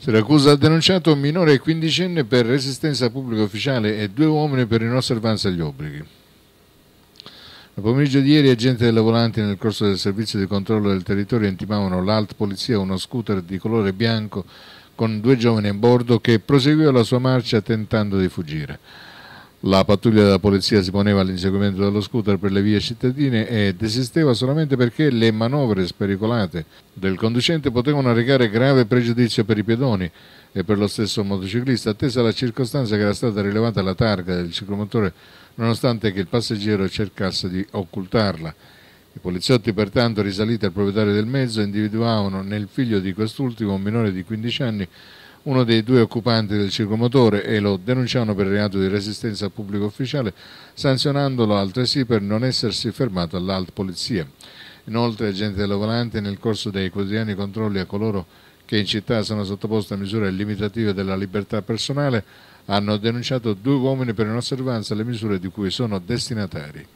Siracusa ha denunciato un minore quindicenne per resistenza pubblica ufficiale e due uomini per inosservanza agli obblighi. Nel pomeriggio di ieri agenti della Volante nel corso del servizio di controllo del territorio intimavano l'alt polizia uno scooter di colore bianco con due giovani a bordo che proseguiva la sua marcia tentando di fuggire. La pattuglia della polizia si poneva all'inseguimento dello scooter per le vie cittadine e desisteva solamente perché le manovre spericolate del conducente potevano arrecare grave pregiudizio per i pedoni e per lo stesso motociclista, attesa la circostanza che era stata rilevata la targa del ciclomotore nonostante che il passeggero cercasse di occultarla. I poliziotti pertanto risaliti al proprietario del mezzo individuavano nel figlio di quest'ultimo un minore di 15 anni uno dei due occupanti del circomotore e lo denunciano per reato di resistenza a pubblico ufficiale, sanzionandolo altresì per non essersi fermato all'alt polizia. Inoltre, agenti della volante, nel corso dei quotidiani controlli a coloro che in città sono sottoposti a misure limitative della libertà personale, hanno denunciato due uomini per inosservanza alle misure di cui sono destinatari.